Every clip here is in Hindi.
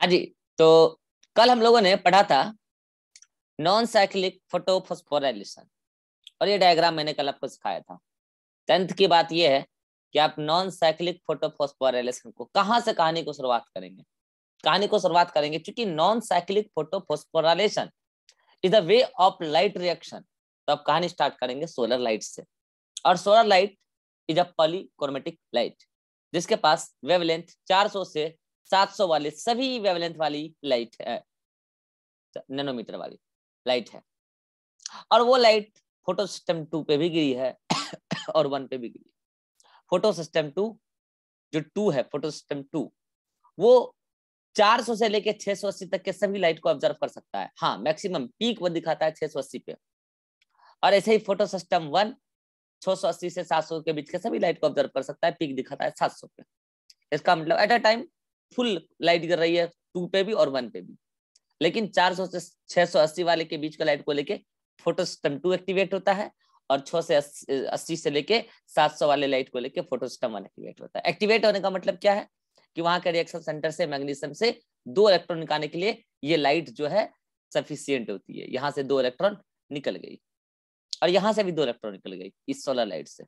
हाँ जी तो कल हम लोगों ने पढ़ा था नॉन साइक्लिक फोटोफोस्फोराइलेशन और ये डायग्राम मैंने कल आपको सिखाया था टेंथ की बात ये है कि आप नॉन साइक्लिक फोटोफोस्फोराइलेशन को कहाँ से कहानी को शुरुआत करेंगे कहानी को शुरुआत करेंगे क्योंकि non cyclic photophosphorylation is the way of light reaction तो आप कहानी स्टार्ट करेंगे सोलर लाइट से और solar light is a polychromatic light जिसके पास वेवलेंथ 400 से सात सौ वाले सभी वेवलेंथ वाली लाइट है नैनोमीटर वाली लाइट है और वो लाइट फोटो सिस्टम टू पे भी गिरी है और वन पे भी गिरी फोटो सिस्टम टू जो टू है फोटो सिस्टम टू वो 400 से लेके 680 तक के सभी लाइट को ऑब्जर्व कर सकता है हाँ मैक्सिमम पीक वो दिखाता है 680 पे और ऐसे ही फोटो सिस्टम वन 680 से 700 के बीच के सभी लाइट को ऑब्जर्व कर सकता है पीक दिखाता है 700 पे इसका मतलब at a time full light गिर रही है टू पे भी और वन पे भी लेकिन 400 से 680 वाले के बीच का लाइट को लेके फोटोसिस्टम टू एक्टिवेट होता है और 6 से 80 से लेके 700 वाले लाइट को लेके फोटोसिस्टम वन एक्टिवेट होता है एक्टिवेट होने का मतलब क्या है कि वहां के रिएक्शन सेंटर से मैग्नीशियम से दो इलेक्ट्रॉन निकालने के लिए ये लाइट जो है सफिशियंट होती है यहाँ से दो इलेक्ट्रॉन निकल गई और यहां से भी दो इलेक्ट्रॉन निकल गई इस सोलर लाइट से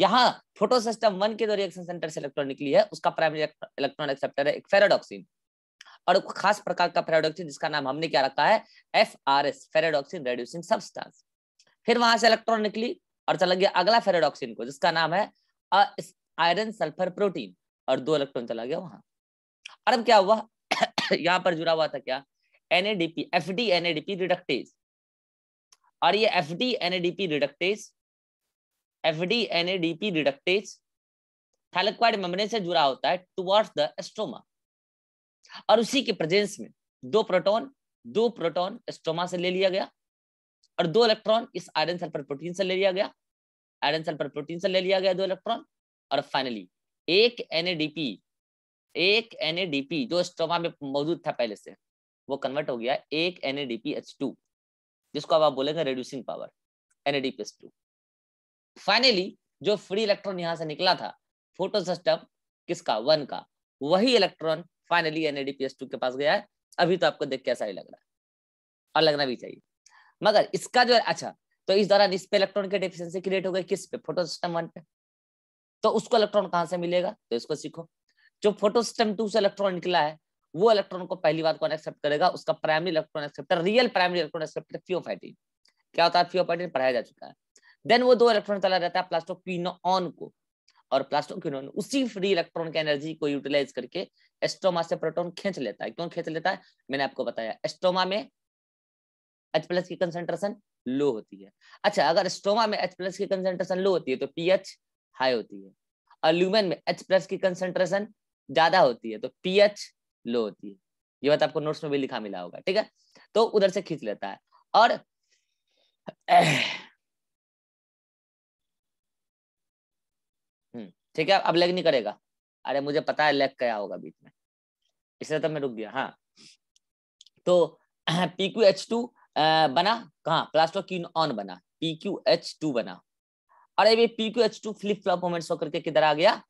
यहाँ फोटो सिस्टम वन के जो रिएक्शन सेंटर से इलेक्ट्रॉन निकली है उसका प्राइमरी इलेक्ट्रॉन एक्सेप्टर है एक फेराडॉक्सिन और खास प्रकार का फेराडॉक्सिन जिसका नाम हमने क्या रखा है F R S ferredoxin reducing substance फिर वहां से इलेक्ट्रॉन निकली और चला गया अगला फेराडॉक्सिन को जिसका नाम है आयरन सल्फर प्रोटीन और दो इलेक्ट्रॉन चला गया वहां और अब क्या हुआ यहाँ पर जुड़ा हुआ था क्या NADP F D NADP reductase और ये F D NADP reductase F D N A D P reductase thylakoid membrane से जुड़ा होता है टुवर्ड्स द एस्ट्रोमा और उसी के प्रेजेंस में दो प्रोटॉन दो प्रोटॉन एस्ट्रोमा से ले लिया गया और दो इलेक्ट्रॉन इस आयरन सल्फर प्रोटीन से ले लिया गया आयरन सल्फर प्रोटीन से ले लिया गया दो इलेक्ट्रॉन और फाइनली एक एनएडीपी एक एनएडीपी जो स्टोमा में मौजूद था पहले से वो कन्वर्ट हो गया एक एनएडीपी एच टू जिसको अब आप बोलेंगे reducing power NADP H two finally जो फ्री इलेक्ट्रॉन यहां से निकला था फोटो सिस्टम किसका वन का वही इलेक्ट्रॉन फाइनली एनएडीपीएस टू के पास गया है अभी तो आपको देख के ऐसा ही लग रहा है और लगना भी चाहिए मगर इसका जो अच्छा तो इस दौरान इस पे इलेक्ट्रॉन की डेफिशिएंसी क्रिएट हो गई किस पे फोटो सिस्टम वन पे तो उसको इलेक्ट्रॉन कहां से मिलेगा तो इसको सीखो जो फोटो सिस्टम टू से इलेक्ट्रॉन निकला है वो इलेक्ट्रॉन को पहली बार कौन एक्सेप्ट करेगा उसका primary electron acceptor real primary electron acceptor pheophytin क्या होता है फ्योफाइटिन पढ़ाया जा चुका है देन वो दो इलेक्ट्रॉन चला जाता है ऑन को और प्लास्टोक्विनोन उसी फ्री इलेक्ट्रॉन की एनर्जी को यूटिलाइज करके एस्ट्रोमा से प्रोटोन खींच लेता है क्यों खींच लेता है मैंने आपको बताया एस्ट्रोमा में एच प्लस की कंसेंट्रेशन लो होती है अच्छा अगर एस्ट्रोमा में एच प्लस की कंसेंट्रेशन लो होती है तो पीएच हाई होती है और में एच प्लस की कंसेंट्रेशन ज्यादा होती है तो पीएच लो होती है ये बात आपको नोट्स में भी लिखा मिला होगा ठीक है तो उधर से खींच लेता है और ठीक है अब लेग नहीं करेगा अरे मुझे पता है लेग क्या होगा बीच में इसलिए तो मैं रुक गया हाँ तो पी क्यू एच टू बना कहा प्लास्टोकिन ऑन बना पी क्यू एच टू बना अरे भाई P Q H two flip flop moment होकर करके किधर आ गया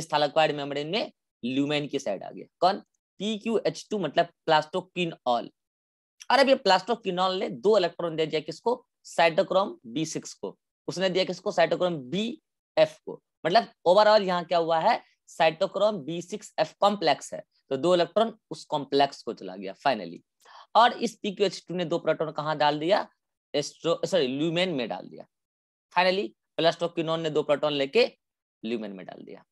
इस थालाक्वाइड मेम्ब्रेन में ल्यूमेन की साइड आ गया कौन पी क्यू एच टू मतलब प्लास्टोकिन ऑल और अब ये ऑल ने दो इलेक्ट्रॉन दे दिया किसको साइटोक्रोम बी सिक्स को उसने दिया किसको साइटोक्रोम बी एफ को मतलब ओवरऑल यहाँ क्या हुआ है cytochrome B six F complex है तो दो इलेक्ट्रॉन उस कॉम्प्लेक्स को चला गया फाइनली और इस पीक्यूएच टू ने दो प्रोटोन कहा डाल दिया एस्ट्रो सॉरी ल्यूमेन में डाल दिया फाइनली प्लास्टोक्यूनोन ने दो प्रोटोन लेके ल्यूमेन में डाल दिया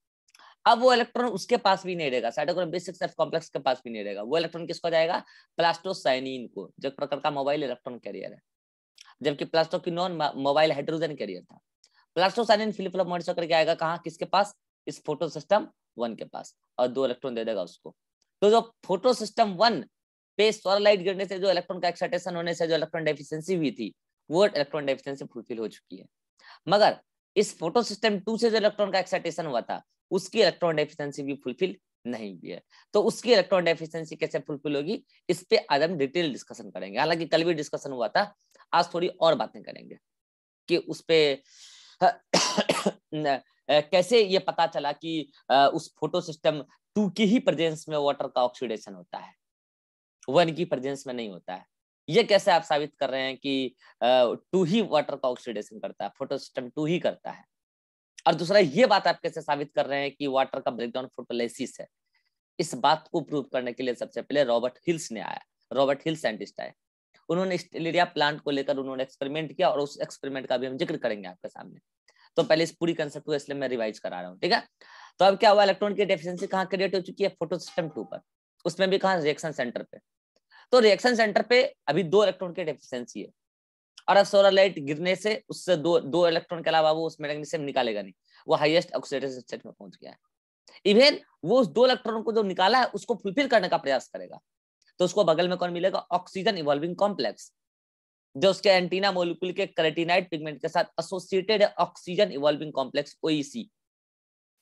अब वो इलेक्ट्रॉन उसके पास भी नहीं रहेगा cytochrome B six F complex के पास भी नहीं रहेगा वो इलेक्ट्रॉन किसको जाएगा प्लास्टोसाइनिन को जो प्रकार का मोबाइल इलेक्ट्रॉन कैरियर है जबकि प्लास्टोक्यूनोन मोबाइल हाइड्रोजन कैरियर था प्लास्टोसाइनिन फिलिप मर्ज होकर के आएगा कहा किसके पास इस फोटो सिस्टम वन के पास और दो इलेक्ट्रॉन दे देगा उसको तो जो फोटो सिस्टम वन पे सोलर गिरने से जो इलेक्ट्रॉन का एक्साइटेशन होने से जो इलेक्ट्रॉन डेफिशिएंसी हुई थी वो इलेक्ट्रॉन डेफिशिएंसी फुलफिल हो चुकी है मगर इस फोटो सिस्टम टू से जो इलेक्ट्रॉन का एक्साइटेशन हुआ था उसकी इलेक्ट्रॉन डेफिशियंसी भी फुलफिल नहीं हुई है तो उसकी इलेक्ट्रॉन डेफिशियंसी कैसे फुलफिल होगी इस पे आज हम डिटेल डिस्कशन करेंगे हालांकि कल भी डिस्कशन हुआ था आज थोड़ी और बातें करेंगे कि उस पर कैसे ये पता चला कि उस फोटो सिस्टम टू की ही प्रेजेंस में वाटर का ऑक्सीडेशन होता है वन की प्रेजेंस में नहीं होता है ये कैसे आप साबित कर रहे हैं कि टू ही वाटर का ऑक्सीडेशन करता है फोटो सिस्टम टू ही करता है और दूसरा ये बात आप कैसे साबित कर रहे हैं कि वाटर का ब्रेकडाउन फोटोलाइसिस है इस बात को प्रूव करने के लिए सबसे पहले रॉबर्ट हिल्स ने आया रॉबर्ट हिल्स साइंटिस्ट आए उन्होंने स्टेलेरिया प्लांट को लेकर उन्होंने एक्सपेरिमेंट किया और उस एक्सपेरिमेंट का भी हम जिक्र करेंगे आपके सामने तो पहले इस पूरी कंसेप्ट को इसलिए मैं रिवाइज करा रहा हूँ ठीक है तो अब क्या हुआ इलेक्ट्रॉन की डेफिशिएंसी कहाँ क्रिएट हो चुकी है फोटो सिस्टम टू पर उसमें भी कहा रिएक्शन सेंटर पे तो रिएक्शन सेंटर पे अभी दो इलेक्ट्रॉन की डेफिशिएंसी है और अब सोलर लाइट गिरने से उससे दो दो इलेक्ट्रॉन के अलावा वो उस मैग्नीशियम निकालेगा नहीं वो हाईएस्ट ऑक्सीडेशन स्टेट में पहुंच गया है इवन वो उस दो इलेक्ट्रॉन को जो निकाला है उसको फुलफिल करने का प्रयास करेगा तो उसको बगल में कौन मिलेगा ऑक्सीजन इवॉल्विंग कॉम्प्लेक्स जो उसके एंटीना मोलिकुल के करेटिनाइड पिगमेंट के साथ associated oxygen evolving complex OEC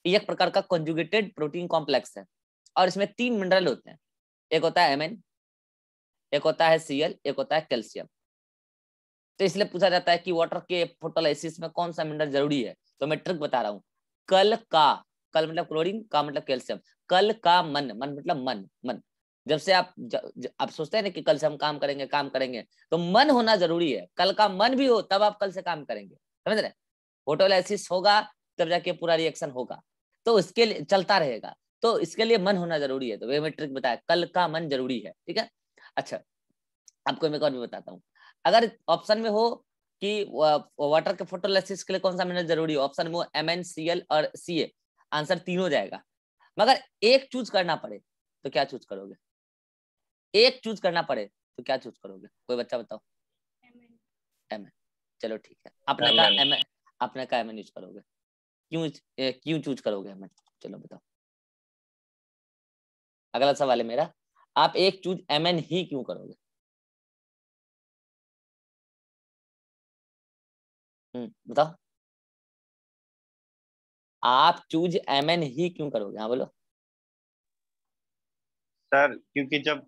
एक प्रकार का कंजुगेटेड प्रोटीन कॉम्प्लेक्स है और इसमें तीन मिनरल होते हैं एक होता है एमएन एक होता है सीएल एक होता है कैल्शियम तो इसलिए पूछा जाता है कि वाटर के फोटोलाइसिस में कौन सा मिनरल जरूरी है तो मैं ट्रिक बता रहा हूँ कल का कल मतलब क्लोरीन का मतलब कैल्शियम कल का मन मन मतलब मन मन जब से आप ज, ज, आप सोचते हैं ना कि कल से हम काम करेंगे काम करेंगे तो मन होना जरूरी है कल का मन भी हो तब आप कल से काम करेंगे समझ रहे फोटोलाइसिस होगा तब जाके पूरा रिएक्शन होगा तो उसके लिए चलता रहेगा तो इसके लिए मन होना जरूरी है तो वे ट्रिक बताया कल का मन जरूरी है ठीक है अच्छा आपको मैं और भी बताता हूँ अगर ऑप्शन में हो कि वाटर के फोटोलाइसिस के लिए कौन सा मिनरल जरूरी है ऑप्शन में एम एन सी एल और सी ए आंसर तीनों जाएगा मगर एक चूज करना पड़े तो क्या चूज करोगे एक चूज करना पड़े तो क्या चूज करोगे कोई बच्चा बताओ एम एन चलो ठीक है आपने कहा एम एन आपने कहा एम एन यूज करोगे क्यों क्यों चूज करोगे एम चलो बताओ अगला सवाल है मेरा आप एक चूज एम ही क्यों करोगे हम्म, बताओ आप चूज एम ही क्यों करोगे हाँ बोलो सर क्योंकि जब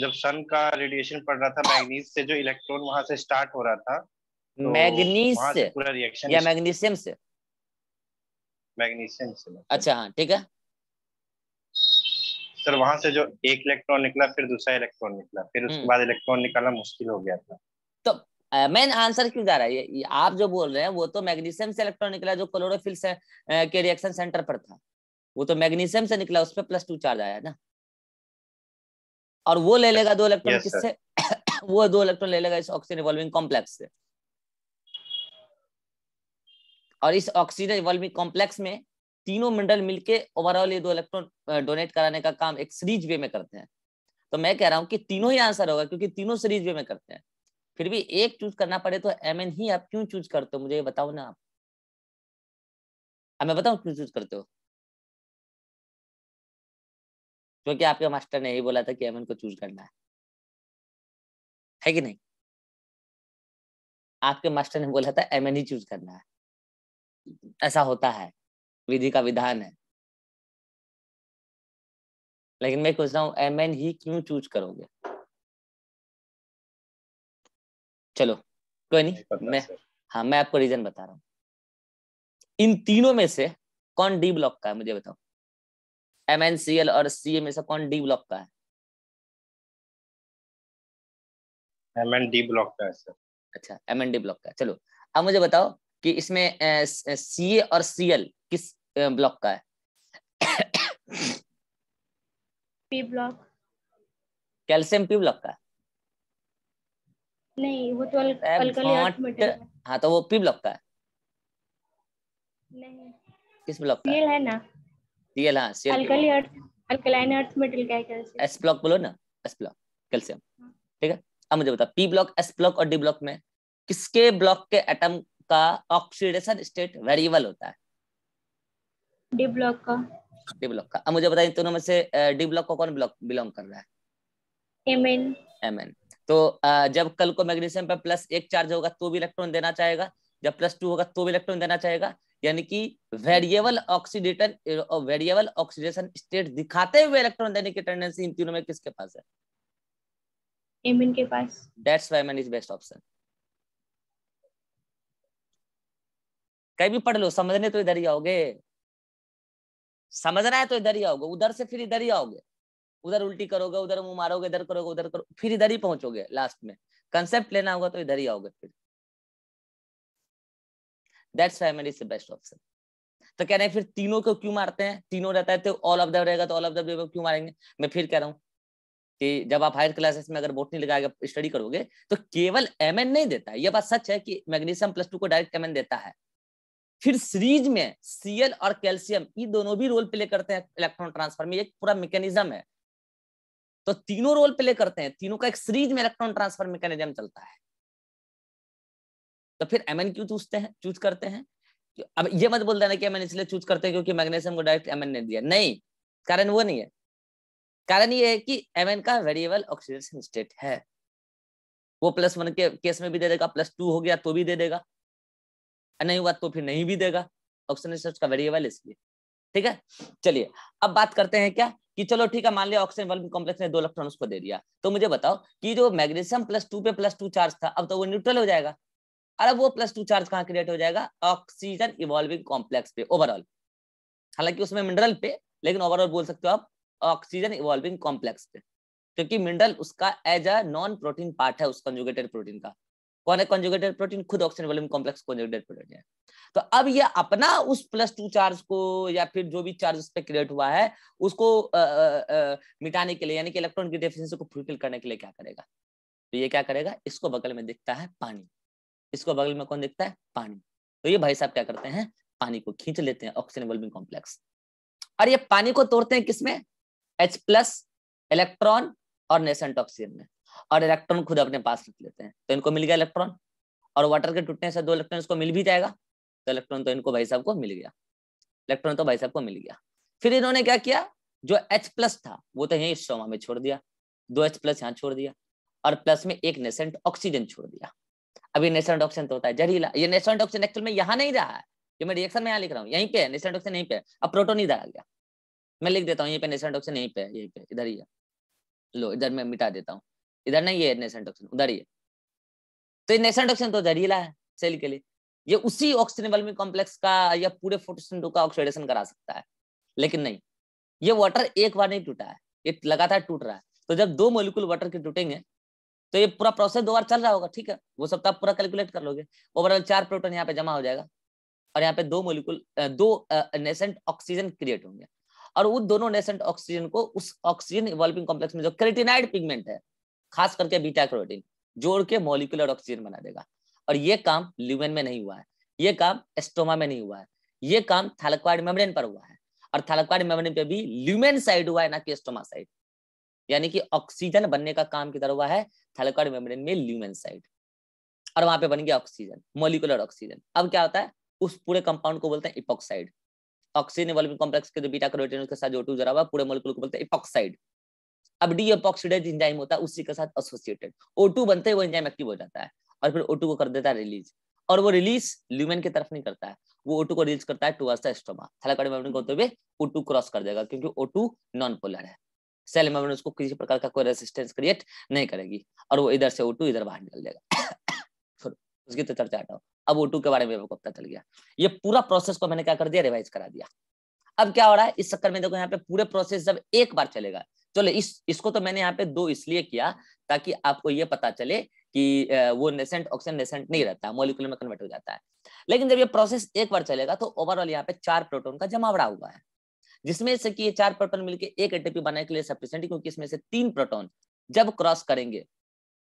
जब सन का रेडिएशन पड़ रहा था मैग्नीज से जो इलेक्ट्रॉन वहां से स्टार्ट हो रहा था तो मैग्नीज से पूरा रिएक्शन या मैग्नीशियम से मैग्नीशियम से अच्छा हाँ ठीक है सर वहां से जो एक इलेक्ट्रॉन निकला फिर दूसरा इलेक्ट्रॉन निकला फिर उसके हम्म। बाद इलेक्ट्रॉन निकालना मुश्किल हो गया था तो मेन आंसर क्यों जा रहा है ये आप जो बोल रहे हैं वो तो मैग्नीशियम से इलेक्ट्रॉन निकला जो क्लोरोफिल से के रिएक्शन सेंटर पर था वो तो मैग्नीशियम से निकला उस पर प्लस टू चार्ज आया ना और वो ले लेगा दो इलेक्ट्रॉन yes, किससे वो दो इलेक्ट्रॉन ले लेगा इस ऑक्सीजन इवॉल्विंग कॉम्प्लेक्स से और इस ऑक्सीजन इवॉल्विंग कॉम्प्लेक्स में तीनों मिनरल मिलके ओवरऑल ये दो इलेक्ट्रॉन डोनेट कराने का काम एक सीरीज वे में करते हैं तो मैं कह रहा हूं कि तीनों ही आंसर होगा क्योंकि तीनों सीरीज वे में करते हैं फिर भी एक चूज करना पड़े तो एम ही आप क्यों चूज करते हो मुझे ये बताओ ना आप मैं बताऊ क्यों चूज करते हो क्योंकि आपके मास्टर ने यही बोला था कि एम को चूज करना है है कि नहीं आपके मास्टर ने बोला था एमएन ही चूज करना है ऐसा होता है विधि का विधान है लेकिन मैं पूछ रहा हूँ एम एन ही क्यों चूज करोगे चलो कोई नहीं, नहीं मैं हाँ मैं आपको रीजन बता रहा हूँ इन तीनों में से कौन डी ब्लॉक का है मुझे बताओ एम एन सी एल और सी एम कौन डी ब्लॉक का है एम एन डी ब्लॉक का है सर अच्छा एम एन डी ब्लॉक का चलो अब मुझे बताओ कि इसमें सी ए और सी एल किस ब्लॉक का है P block calcium P block का नहीं वो तो अल्कली हाँ तो वो पी ब्लॉक का है नहीं किस ब्लॉक का है? है ना Cl alkali earth alkaline earth metal क्या एस ब्लॉक बोलो ना एस ब्लॉक कैल्शियम ठीक है अब मुझे बता पी ब्लॉक एस ब्लॉक और डी ब्लॉक में किसके ब्लॉक के एटम का ऑक्सीडेशन स्टेट वेरिएबल होता है डी ब्लॉक का डी ब्लॉक का अब मुझे बताइए दोनों में से डी ब्लॉक को कौन ब्लॉक बिलोंग कर रहा है एमएन एमएन तो जब कल को मैग्नीशियम पे प्लस एक चार्ज होगा तो भी इलेक्ट्रॉन देना चाहेगा जब प्लस टू होगा तो भी इलेक्ट्रॉन देना चाहेगा यानी कि variable oxidator variable oxidation state दिखाते हुए इलेक्ट्रॉन देने की टेंडेंसी इन तीनों में किसके पास है एमिन के पास that's why man is best option कहीं भी पढ़ लो समझने तो इधर ही आओगे समझना है तो इधर ही आओगे उधर से फिर इधर ही आओगे उधर उल्टी करोगे उधर मुंह मारोगे इधर करोगे उधर करो फिर इधर ही पहुंचोगे लास्ट में कंसेप्ट लेना होगा तो इधर ही आओगे फिर that's family is the best option तो कह रहे हैं फिर तीनों को क्यों मारते हैं तीनों रहता है तो ऑल ऑफ द रहेगा तो ऑल ऑफ द क्यों मारेंगे मैं फिर कह रहा हूँ कि जब आप हायर क्लासेस में अगर बोट नहीं लगाएगा स्टडी करोगे तो केवल एम नहीं देता है यह बात सच है कि मैग्नीशियम प्लस टू को डायरेक्ट एम देता है फिर सीरीज में सीएल और कैल्शियम ये दोनों भी रोल प्ले करते हैं इलेक्ट्रॉन ट्रांसफर में एक पूरा मैकेनिज्म है तो तीनों रोल प्ले करते हैं तीनों का एक सीरीज में इलेक्ट्रॉन ट्रांसफर मैकेनिज्म चलता है तो फिर एम एन क्यों चूजते हैं चूज करते हैं अब ये मत बोल देना कि एम इसलिए चूज करते हैं क्योंकि मैग्नेशियम को डायरेक्ट एम ने दिया नहीं कारण वो नहीं है कारण ये है कि एम का वेरिएबल ऑक्सीडेशन स्टेट है वो प्लस वन के केस में भी दे देगा प्लस टू हो गया तो भी दे देगा नहीं हुआ तो फिर नहीं भी देगा ऑक्सीजन स्टेट का वेरिएबल इसलिए ठीक है चलिए अब बात करते हैं क्या कि चलो ठीक है मान लिया ऑक्सीजन वाल्व कॉम्प्लेक्स ने दो इलेक्ट्रॉन उसको दे दिया तो मुझे बताओ कि जो मैग्नेशियम प्लस टू पे प्लस टू चार्ज था अब तो वो न्यूट्रल हो जाएगा और अब वो प्लस टू चार्ज कहाँ क्रिएट हो जाएगा ऑक्सीजन इवॉल्विंग कॉम्प्लेक्स पे ओवरऑल हालांकि उसमें मिनरल पे लेकिन ओवरऑल बोल सकते हो आप ऑक्सीजन इवॉल्विंग कॉम्प्लेक्स पे क्योंकि मिनरल उसका as a non protein part है उस कंजुगेटेड प्रोटीन का कौन है कंजुगेटेड प्रोटीन खुद oxygen evolving complex conjugated protein है तो अब ये अपना उस प्लस टू चार्ज को या फिर जो भी चार्ज उस पर क्रिएट हुआ है उसको आ, आ, आ, मिटाने के लिए यानी कि इलेक्ट्रॉन की डेफिशिएंसी को फुलफिल करने के लिए क्या करेगा तो ये क्या करेगा इसको बगल में दिखता है पानी इसको बगल में कौन देखता है पानी तो ये भाई साहब क्या करते हैं पानी को खींच लेते हैं ऑक्सीजन वेलबिंग कॉम्प्लेक्स और ये पानी को तोड़ते हैं किसमें एच प्लस इलेक्ट्रॉन और नेसेंट ऑक्सीजन में और इलेक्ट्रॉन खुद अपने पास रख लेते हैं तो इनको मिल गया इलेक्ट्रॉन और वाटर के टूटने से दो इलेक्ट्रॉन इसको मिल भी जाएगा तो इलेक्ट्रॉन तो इनको भाई साहब को मिल गया इलेक्ट्रॉन तो भाई साहब को मिल गया फिर इन्होंने क्या किया जो एच प्लस था वो तो यही स्ट्रोमा में छोड़ दिया दो एच प्लस यहाँ छोड़ दिया और प्लस में एक नेसेंट ऑक्सीजन छोड़ दिया अभी नेशनल तो होता है जहरीला ये नेशनल डॉक्सन एक्चुअल में यहाँ नहीं रहा है जो मैं रिएक्शन में यहाँ लिख रहा हूँ यहीं पे नेशनल डॉक्सन यहीं पे अब प्रोटोन इधर आ गया मैं लिख देता हूँ यहीं पे नेशनल डॉक्सन यहीं पे यहीं पे इधर ही है लो इधर मैं मिटा देता हूँ इधर नहीं है नेशनल डॉक्सन उधर ही है तो ये नेशनल डॉक्सन तो जहरीला है सेल के लिए ये उसी ऑक्सीजन कॉम्प्लेक्स का या पूरे फोटोसिंथो का ऑक्सीडेशन करा सकता है लेकिन नहीं ये वाटर एक बार नहीं टूटा है ये लगातार टूट रहा है तो जब दो मोलिकुल वाटर के टूटेंगे तो ये पूरा प्रोसेस दो बार चल रहा होगा ठीक है वो सब तो आप पूरा कैलकुलेट कर लोगे ओवरऑल चार प्रोटोन यहाँ पे जमा हो जाएगा और यहाँ पे दो मोलिकुल दो नेसेंट ऑक्सीजन क्रिएट होंगे और उन दोनों नेसेंट ऑक्सीजन को उस ऑक्सीजन इवॉल्विंग कॉम्प्लेक्स में जो क्रेटिनाइड पिगमेंट है खास करके बीटा क्रोटीन जोड़ के मोलिकुलर ऑक्सीजन बना देगा और ये काम ल्यूमेन में नहीं हुआ है ये काम एस्टोमा में नहीं हुआ है ये काम थालक्वाइड मेम्ब्रेन पर हुआ है और थालक्वाइड मेम्ब्रेन पे भी ल्यूमेन साइड हुआ है ना कि एस्टोमा साइड यानी कि ऑक्सीजन बनने का काम किधर हुआ है थैलेकॉइड मेम्ब्रेन में ल्यूमेन साइड और वहां पे बन गया ऑक्सीजन मोलिकुलर ऑक्सीजन अब क्या होता है उस पूरे कंपाउंड को बोलते हैं इपोक्साइड ऑक्सीजन इवॉल्विंग कॉम्प्लेक्स के जो बीटा कैरोटीन उसके साथ जो टू जरा हुआ पूरे मोलिकुल को बोलते हैं इपोक्साइड अब डी एपोक्सीडेज इंजाइम होता है उसी के साथ एसोसिएटेड ओ बनते ही वो इंजाइम एक्टिव हो जाता है और फिर ओ को कर देता है रिलीज और वो रिलीज ल्यूमेन की तरफ नहीं करता है वो O2 को रिलीज करता है towards the stoma thylakoid membrane को होते हुए O2 क्रॉस कर देगा क्योंकि O2 नॉन पोलर है सेल मेम्ब्रेन उसको किसी प्रकार का कोई रेसिस्टेंस क्रिएट नहीं करेगी और वो इधर से ओ इधर बाहर निकल जाएगा उसकी तो चर्चा हटाओ अब ओ के बारे में आपको पता चल गया ये पूरा प्रोसेस को मैंने क्या कर दिया रिवाइज करा दिया अब क्या हो रहा है इस चक्कर में देखो यहाँ पे पूरे प्रोसेस जब एक बार चलेगा चलो इस इसको तो मैंने यहाँ पे दो इसलिए किया ताकि आपको ये पता चले कि वो नेसेंट ऑक्सीजन नेसेंट नहीं रहता मोलिकुलर में कन्वर्ट हो जाता है लेकिन जब ये प्रोसेस एक बार चलेगा तो ओवरऑल यहाँ पे चार प्रोटोन का जमावड़ा हुआ है जिसमें से कि ये चार प्रोटोन मिलकर एक एटीपी बनाने के लिए सफिशियंट क्योंकि इसमें से तीन प्रोटोन जब क्रॉस करेंगे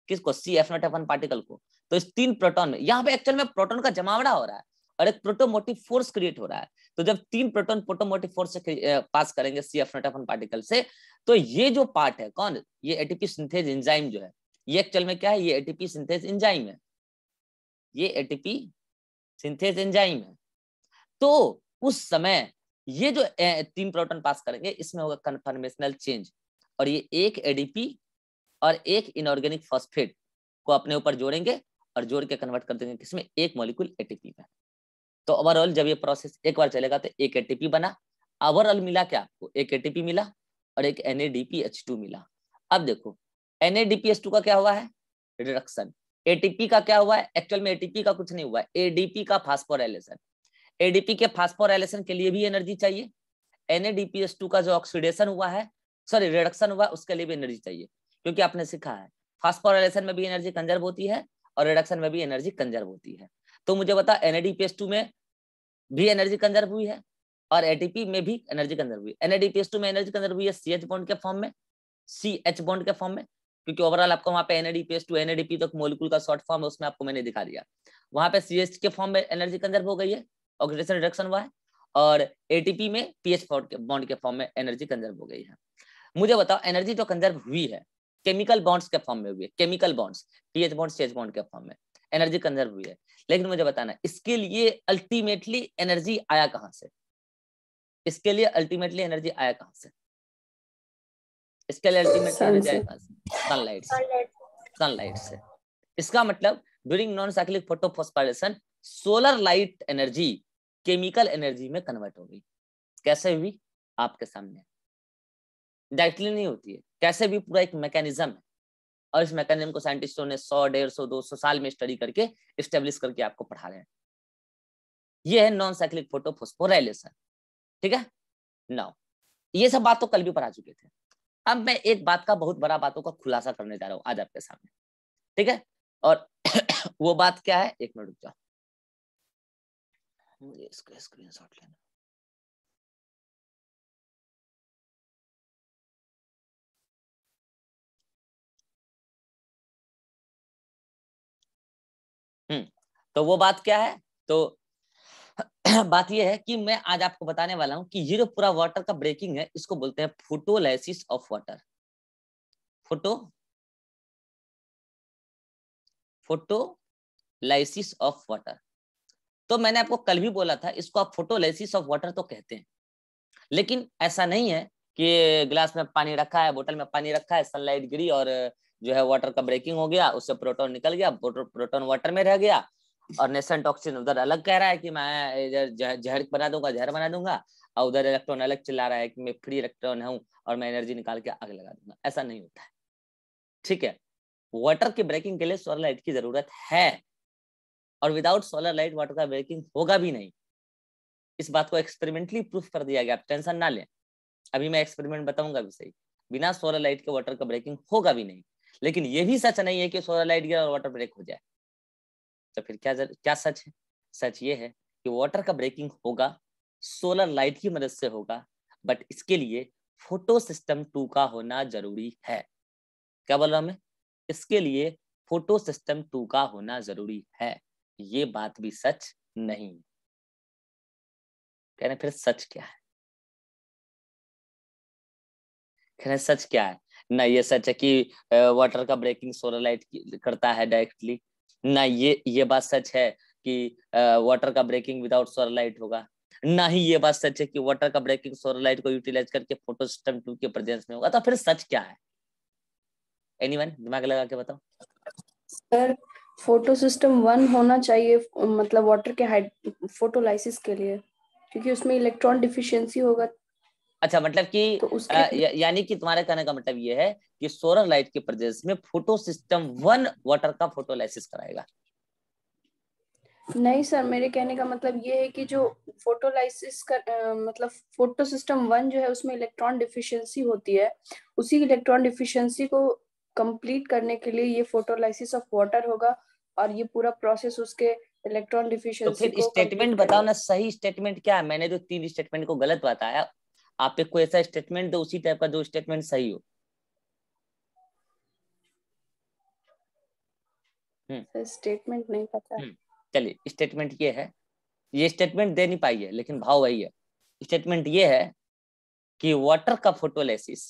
किसको C F naught F one particle को तो इस तीन प्रोटोन में यहाँ पे एक्चुअल में प्रोटोन का जमावड़ा हो रहा है और एक प्रोटोमोटिव फोर्स क्रिएट हो रहा है तो जब तीन प्रोटोन प्रोटोमोटिव फोर्स से पास करेंगे C F naught F one particle से तो ये जो पार्ट है कौन ये एटीपी सिंथेज एंजाइम जो है ये एक्चुअल में क्या है ये एटीपी सिंथेज एंजाइम है ये एटीपी सिंथेज एंजाइम है तो उस समय ये जो तीन प्रोटोन पास करेंगे इसमें होगा कन्फर्मेशनल चेंज और ये एक एडीपी और एक इनऑर्गेनिक फॉस्फेट को अपने ऊपर जोड़ेंगे और जोड़ के कन्वर्ट कर देंगे किसमें एक मॉलिक्यूल एटीपी में तो ओवरऑल जब ये प्रोसेस एक बार चलेगा तो एक एटीपी बना ओवरऑल मिला क्या आपको एक एटीपी मिला और एक एन मिला अब देखो एन का क्या हुआ है रिडक्शन एटीपी का क्या हुआ है एक्चुअल में एटीपी का कुछ नहीं हुआ है एडीपी का फास्फोरेशन एडीपी के एलेशन के लिए भी एनर्जी चाहिए एनएडीपीएस टू का जो ऑक्सीडेशन हुआ है सॉरी रिडक्शन हुआ उसके लिए भी एनर्जी चाहिए क्योंकि आपने सीखा है फास्फोराइलेशन में भी एनर्जी कंजर्व होती है और रिडक्शन में भी एनर्जी कंजर्व होती है तो मुझे बता एनएडीपीएस टू में भी एनर्जी कंजर्व हुई है और एटीपी में भी एनर्जी कंजर्व हुई एनएडीपीएस टू में एनर्जी कंजर्व हुई है सी एच बॉन्ड के फॉर्म में सी एच बॉन्ड के फॉर्म में क्योंकि ओवरऑल आपको वहां पे एनएडीपीएस टू एनएडीपी तो मोलिकुल का शॉर्ट फॉर्म है उसमें आपको मैंने दिखा दिया वहां पे सी के फॉर्म में एनर्जी कंजर्व हो गई है ऑक्सीडेशन रिडक्शन हुआ है और एटीपी में पीएच बॉन्ड के फॉर्म में एनर्जी कंजर्व हो गई है मुझे बताओ एनर्जी जो कंजर्व हुई है केमिकल बॉन्ड्स के फॉर्म में हुई है chemical bonds PH bonds CH bond के फॉर्म में एनर्जी कंजर्व हुई है लेकिन मुझे बताना इसके लिए अल्टीमेटली एनर्जी आया कहाँ से इसके लिए अल्टीमेटली एनर्जी आया कहाँ से इसके लिए अल्टीमेटली सनलाइट से सनलाइट से इसका मतलब during non cyclic photophosphorylation solar light energy chemical energy में कन्वर्ट हो गई कैसे हुई आपके सामने डायरेक्टली नहीं होती है कैसे भी पूरा एक मैकेनिज्म है और इस मैकेनिज्म को साइंटिस्टों ने सौ डेढ़ सौ दो सौ साल में स्टडी करके स्टेब्लिश करके आपको पढ़ा रहे हैं ये है नॉन साइक्लिक फोटोफोस्फोराइलेशन ठीक है नौ ये सब बात तो कल भी पढ़ा चुके थे अब मैं एक बात का बहुत बड़ा बातों का खुलासा करने जा रहा हूँ आज आपके सामने ठीक है और वो बात क्या है एक मिनट रुक जाओ मुझे इसका स्क्रीनशॉट लेना हम्म तो वो बात क्या है तो बात यह है कि मैं आज आपको बताने वाला हूं कि ये जो पूरा वाटर का ब्रेकिंग है इसको बोलते हैं photolysis of water photo photolysis of water तो मैंने आपको कल भी बोला था इसको आप फोटोलाइसिस ऑफ वाटर तो कहते हैं लेकिन ऐसा नहीं है कि ग्लास में पानी रखा है बोतल में पानी रखा है सनलाइट गिरी और जो है वाटर का ब्रेकिंग हो गया उससे प्रोटोन निकल गया प्रोटोन वाटर में रह गया और नेसेंट ऑक्सीजन उधर अलग कह रहा है कि मैं इधर जहर बना दूंगा जहर बना दूंगा और उधर इलेक्ट्रॉन अलग चिल्ला रहा है कि मैं फ्री इलेक्ट्रॉन हूँ और मैं एनर्जी निकाल के आग लगा दूंगा ऐसा नहीं होता है ठीक है वाटर की ब्रेकिंग के लिए सोलर लाइट की जरूरत है और विदाउट सोलर लाइट वाटर का वर्किंग होगा भी नहीं इस बात को एक्सपेरिमेंटली प्रूफ कर दिया गया आप टेंशन ना लें अभी मैं एक्सपेरिमेंट बताऊंगा भी सही बिना सोलर लाइट के वाटर का ब्रेकिंग होगा भी नहीं लेकिन यह भी सच नहीं है कि सोलर लाइट गया और वाटर ब्रेक हो जाए तो फिर क्या जर, क्या सच है सच ये है कि वाटर का ब्रेकिंग होगा सोलर लाइट की मदद से होगा बट इसके लिए फोटो सिस्टम टू का होना जरूरी है क्या बोल रहा हूं मैं इसके लिए फोटो सिस्टम टू का होना जरूरी है ये बात भी सच नहीं कह रहे फिर सच क्या है कह रहे सच क्या है ना ये सच है कि वाटर का ब्रेकिंग सोलर लाइट करता है डायरेक्टली ना ये ये बात सच है कि वाटर का ब्रेकिंग विदाउट सोलर लाइट होगा ना ही ये बात सच है कि वाटर का ब्रेकिंग सोलर लाइट को यूटिलाइज करके फोटो सिस्टम टू के प्रेजेंस में होगा तो फिर सच क्या है एनीवन दिमाग लगा के बताओ सर फोटो सिस्टम वन होना चाहिए मतलब वाटर के हाइड फोटोलाइसिस के लिए क्योंकि उसमें इलेक्ट्रॉन डिफिशियंसी होगा अच्छा मतलब कि तो या, यानी कि तुम्हारे कहने का मतलब ये है कि सोलर लाइट के प्रदेश में फोटो सिस्टम वन वाटर का फोटोलाइसिस कराएगा नहीं सर मेरे कहने का मतलब ये है कि जो फोटोलाइसिस का आ, मतलब फोटो सिस्टम वन जो है उसमें इलेक्ट्रॉन डिफिशियंसी होती है उसी इलेक्ट्रॉन डिफिशियंसी को कंप्लीट करने के लिए ये फोटोलाइसिस ऑफ वाटर होगा और ये पूरा प्रोसेस उसके इलेक्ट्रॉन डिफिशियंसी तो फिर स्टेटमेंट बताओ ना सही स्टेटमेंट क्या है मैंने जो तो तीन स्टेटमेंट को गलत बताया आप एक कोई ऐसा स्टेटमेंट दो उसी टाइप का दो स्टेटमेंट सही हो हम्म। स्टेटमेंट नहीं पता हम्म। चलिए स्टेटमेंट ये है ये स्टेटमेंट दे नहीं पाई है लेकिन भाव वही है स्टेटमेंट ये है कि वाटर का फोटोलाइसिस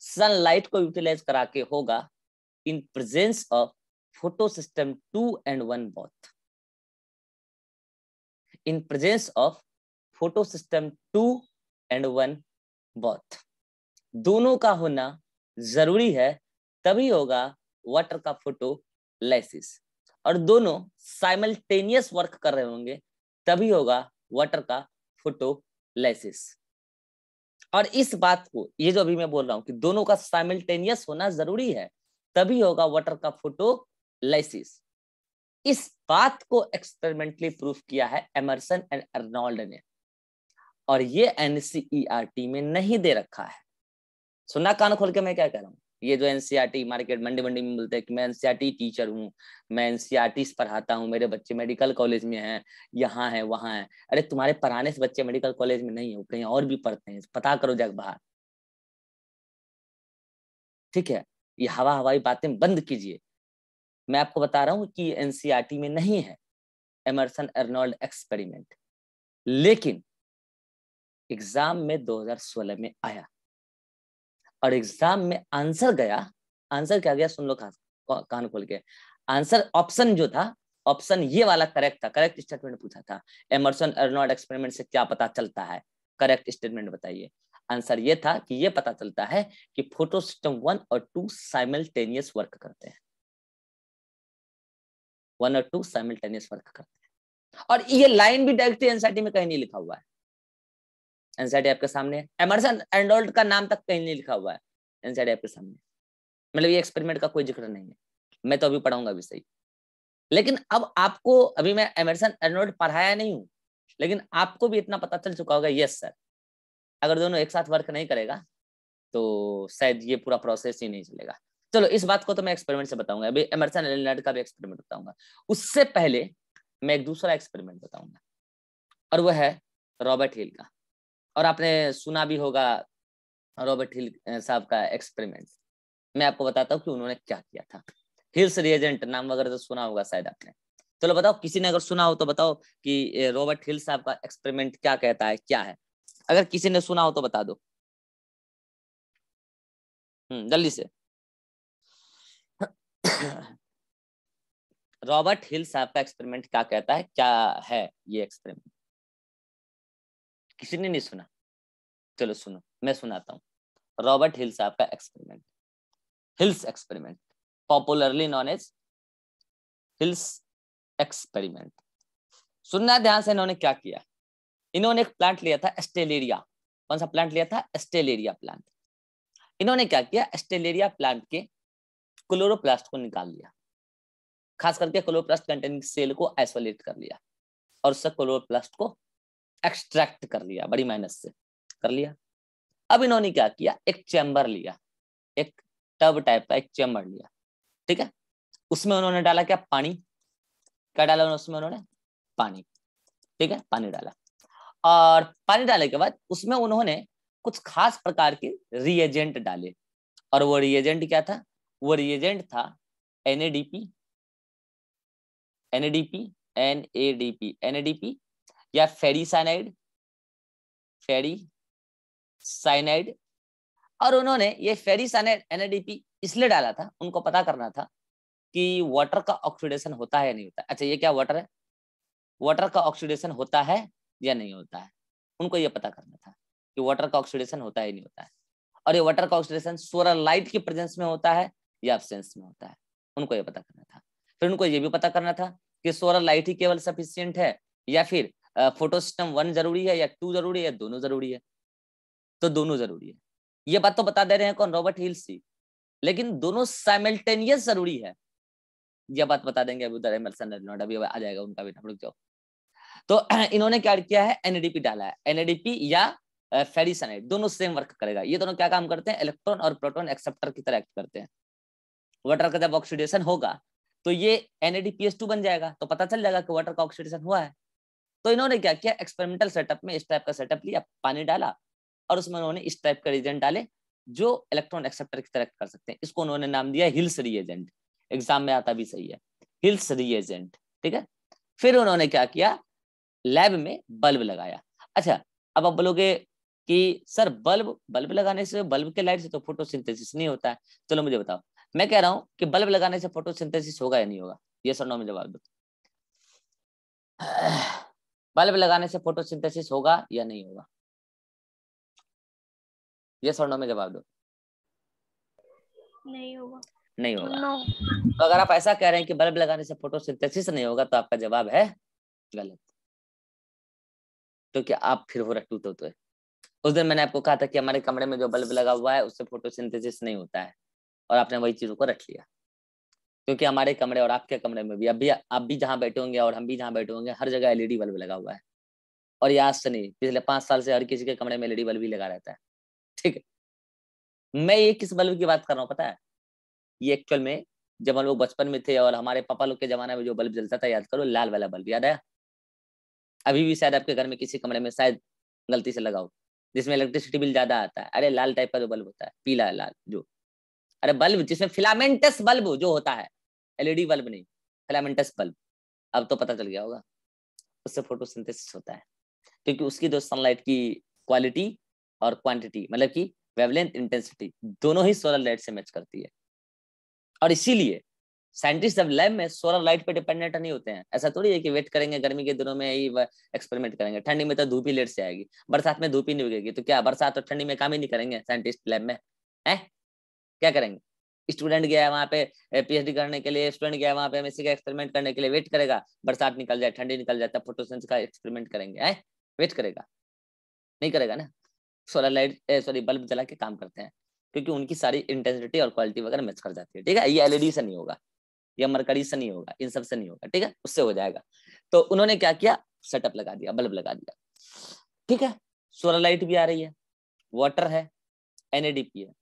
सनलाइट को यूटिलाइज करा के होगा in presence of photo system two and one both in presence of photo system two and one both दोनों का होना जरूरी है तभी होगा वाटर का फोटो लाइसिस और दोनों साइमल्टेनियस वर्क कर रहे होंगे तभी होगा वाटर का फोटो लाइसिस और इस बात को ये जो अभी मैं बोल रहा हूँ कि दोनों का साइमल्टेनियस होना जरूरी है तभी होगा वाटर का फोटोलाइसिस इस बात को एक्सपेरिमेंटली प्रूफ किया है एमरसन एंड अर्नोल्ड ने और ये एनसीईआरटी e में नहीं दे रखा है सुनना कान खोल के मैं क्या कह रहा हूं ये जो टी मार्केट e मंडी मंडी में बोलते हैं कि मैं एनसीईआरटी टीचर e हूँ मैं एनसीईआरटी e पढ़ाता हूँ मेरे बच्चे मेडिकल कॉलेज में हैं यहाँ है वहाँ है अरे तुम्हारे पढ़ाने से बच्चे मेडिकल कॉलेज में नहीं है कहीं और भी पढ़ते हैं पता करो जग बाहर ठीक है ये हवा हवाई बातें बंद कीजिए मैं आपको बता रहा हूँ कि एनसीईआरटी में नहीं है एमरसन एर्नोल्ड एक्सपेरिमेंट लेकिन एग्जाम में 2016 में आया और एग्जाम में आंसर गया आंसर क्या गया सुन लो कान कान खोल के आंसर ऑप्शन जो था ऑप्शन ये वाला करेक्ट था करेक्ट स्टेटमेंट पूछा था एमरसन अर्नॉड एक्सपेरिमेंट से क्या पता चलता है करेक्ट स्टेटमेंट बताइए आंसर ये था कि ये पता चलता है कि फोटो सिस्टम वन और टू साइमल्टेनियस वर्क करते हैं वन और टू साइमल्टेनियस वर्क करते हैं और ये लाइन भी डायरेक्टली एनसीईआरटी में कहीं नहीं लिखा हुआ है एनसीआरटी आपके सामने एमरसन एंडोल्ड का नाम तक कहीं नहीं लिखा हुआ है एनसीआरटी आपके सामने मतलब ये एक्सपेरिमेंट का कोई जिक्र नहीं है मैं तो अभी पढ़ाऊंगा अभी सही लेकिन अब आपको अभी मैं एमरसन एंडोल्ड पढ़ाया नहीं हूँ लेकिन आपको भी इतना पता चल चुका होगा यस सर अगर दोनों एक साथ वर्क नहीं करेगा तो शायद ये पूरा प्रोसेस ही नहीं चलेगा चलो इस बात को तो मैं एक्सपेरिमेंट से बताऊंगा अभी एमरसन एलिनर्ड का भी एक्सपेरिमेंट बताऊंगा उससे पहले मैं एक दूसरा एक्सपेरिमेंट बताऊंगा और वह है रॉबर्ट हिल का और आपने सुना भी होगा रॉबर्ट हिल साहब का एक्सपेरिमेंट मैं आपको बताता हूँ कि उन्होंने क्या किया था हिल्स रिएजेंट नाम वगैरह तो सुना होगा शायद आपने चलो तो बताओ किसी ने अगर सुना हो तो बताओ कि रॉबर्ट हिल साहब का एक्सपेरिमेंट क्या कहता है क्या है अगर किसी ने सुना हो तो बता दो हम्म, जल्दी से रॉबर्ट हिल साहब का एक्सपेरिमेंट क्या कहता है क्या है ये एक्सपेरिमेंट किसी ने नहीं सुना चलो सुनो मैं सुनाता हूँ रॉबर्ट हिल साहब का experiment Hill's experiment popularly known as Hill's experiment सुनना ध्यान से इन्होंने क्या किया इन्होंने एक प्लांट लिया था एस्टेलेरिया कौन सा प्लांट लिया था एस्टेलेरिया प्लांट इन्होंने क्या किया एस्टेलेरिया प्लांट के क्लोरोप्लास्ट को निकाल लिया खास करके क्लोरोप्लास्ट कंटेनिंग सेल को आइसोलेट कर लिया और उससे क्लोरोप्लास्ट को एक्सट्रैक्ट कर लिया बड़ी माइनस से कर लिया अब इन्होंने क्या किया एक चैम्बर लिया एक टब टाइप का एक चैम्बर लिया ठीक है उसमें उन्होंने डाला क्या पानी क्या डाला उसमें उन्होंने पानी ठीक है पानी डाला और पानी डालने के बाद उसमें उन्होंने कुछ खास प्रकार के रिएजेंट डाले और वो रिएजेंट क्या था वो रिएजेंट था एनएडीपी एनएडीपी एनएडीपी एनएडीपी या साइनाइड फेरी साइनाइड और उन्होंने ये फेरीसाइनाइड एनएडीपी इसलिए डाला था उनको पता करना था कि वाटर का ऑक्सीडेशन होता है या नहीं होता अच्छा ये क्या वाटर है वाटर का ऑक्सीडेशन होता है या नहीं होता है उनको ये पता करना था कि वाटर का ऑक्सीडेशन होता है नहीं होता है और ये वाटर का ऑक्सीडेशन सोलर लाइट की प्रेजेंस में होता है या एब्सेंस में होता है उनको ये पता करना था फिर उनको ये भी पता करना था कि सोलर लाइट ही केवल सफिशियंट है या फिर फोटो सिस्टम वन जरूरी है या टू जरूरी है दोनों जरूरी है तो दोनों जरूरी है ये बात तो बता दे रहे हैं कौन रॉबर्ट हिल्स ही लेकिन दोनों साइमल्टेनियस जरूरी है यह बात बता देंगे अभी उधर एमरसन अभी आ जाएगा उनका भी रुक जाओ तो इन्होंने क्या किया है एनएडीपी डाला है एनएडीपी या फेरिसनाइट दोनों सेम वर्क करेगा ये दोनों क्या काम करते हैं इलेक्ट्रॉन और प्रोटॉन एक्सेप्टर की तरह एक्ट करते हैं वाटर का जब ऑक्सीडेशन होगा तो ये एनएडीपीएस टू बन जाएगा तो पता चल जाएगा कि वाटर का ऑक्सीडेशन हुआ है तो इन्होंने क्या किया एक्सपेरिमेंटल सेटअप में इस टाइप का सेटअप लिया पानी डाला और उसमें उन्होंने इस टाइप का रिएजेंट डाले जो इलेक्ट्रॉन एक्सेप्टर की तरह कर सकते हैं इसको उन्होंने नाम दिया हिल्स रिएजेंट एग्जाम में आता भी सही है हिल्स रिएजेंट ठीक है फिर उन्होंने क्या किया लैब में बल्ब लगाया अच्छा अब आप बोलोगे कि सर बल्ब बल्ब लगाने से बल्ब के लाइट से तो फोटोसिंथेसिस नहीं होता है चलो मुझे बताओ मैं कह रहा हूं कि बल्ब लगाने से फोटोसिंथेसिस होगा या नहीं होगा ये सर नो में जवाब दो बल्ब लगाने से फोटोसिंथेसिस होगा या नहीं होगा ये और में जवाब दो नहीं होगा नहीं होगा no. तो अगर आप ऐसा कह रहे हैं कि बल्ब लगाने से फोटोसिंथेसिस नहीं होगा तो आपका जवाब है गलत तो क्या आप फिर हो रहा टू तो, तो उस दिन मैंने आपको कहा था कि हमारे कमरे में जो बल्ब लगा हुआ है उससे फोटोसिंथेसिस नहीं होता है और आपने वही चीजों को रख लिया क्योंकि हमारे कमरे और आपके कमरे में भी अभी आप भी जहाँ बैठे होंगे और हम भी जहाँ बैठे होंगे हर जगह एलईडी e बल्ब लगा हुआ है और ये आज से नहीं पिछले पांच साल से हर किसी के कमरे में एलईडी e बल्ब ही लगा रहता है ठीक है मैं ये किस बल्ब की बात कर रहा हूँ पता है ये एक्चुअल में जब हम लोग बचपन में थे और हमारे पापा लोग के जमाने में जो बल्ब जलता था याद करो लाल वाला बल्ब याद आया अभी भी शायद आपके घर में किसी कमरे में शायद गलती से लगाओ जिसमें इलेक्ट्रिसिटी बिल ज्यादा आता है अरे लाल टाइप का जो बल्ब होता है पीला लाल जो अरे बल्ब जिसमें फिलामेंटस बल्ब जो होता है एलईडी बल्ब नहीं फिलामेंटस बल्ब अब तो पता चल गया होगा उससे फोटोसिंथेसिस होता है क्योंकि उसकी जो सनलाइट की क्वालिटी और क्वांटिटी मतलब कि वेवलेंथ इंटेंसिटी दोनों ही सोलर लाइट से मैच करती है और इसीलिए साइंटिस्ट अब लैब में सोलर लाइट पे डिपेंडेंट नहीं होते हैं ऐसा थोड़ी है कि वेट करेंगे गर्मी के दिनों में ही एक्सपेरिमेंट करेंगे ठंडी में तो धूप ही लेट से आएगी बरसात में धूप ही नहीं उगेगी तो क्या बरसात और ठंडी में काम ही नहीं करेंगे साइंटिस्ट लैब में है क्या करेंगे स्टूडेंट गया है वहाँ पे पीएचडी करने के लिए स्टूडेंट गया है वहाँ पे एमएससी का एक्सपेरिमेंट करने के लिए वेट करेगा बरसात निकल जाए ठंडी निकल जाए तब फोटोसेंस का एक्सपेरिमेंट करेंगे है वेट करेगा नहीं करेगा ना सोलर लाइट सॉरी बल्ब जला के काम करते हैं क्योंकि उनकी सारी इंटेंसिटी और क्वालिटी वगैरह मैच कर जाती है ठीक है ये एलईडी e से नहीं होगा या मरकरी से नहीं होगा इन सब से नहीं होगा ठीक है उससे हो जाएगा तो उन्होंने क्या किया सेटअप लगा दिया बल्ब लगा दिया ठीक है सोलर लाइट भी आ रही है वाटर है एनएडीपी है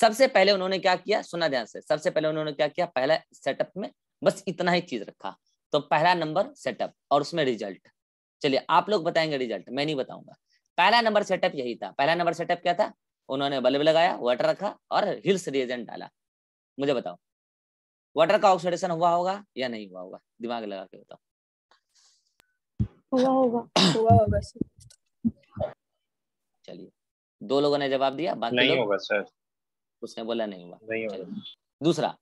सबसे पहले उन्होंने क्या किया सुना ध्यान से सबसे पहले उन्होंने क्या किया पहला सेटअप में बस इतना ही चीज रखा तो पहला नंबर सेटअप और उसमें रिजल्ट चलिए आप लोग बताएंगे रिजल्ट मैं नहीं बताऊंगा पहला नंबर सेटअप यही था पहला नंबर सेटअप क्या था उन्होंने बल्ब लगाया वाटर रखा और हिल्स रिएजेंट डाला मुझे बताओ वाटर का ऑक्सीडेशन हुआ होगा या नहीं हुआ होगा दिमाग लगा के बताओ हुआ होगा हुआ होगा सर चलिए दो लोगों ने जवाब दिया बाकी नहीं होगा सर उसने बोला नहीं हुआ दूसरा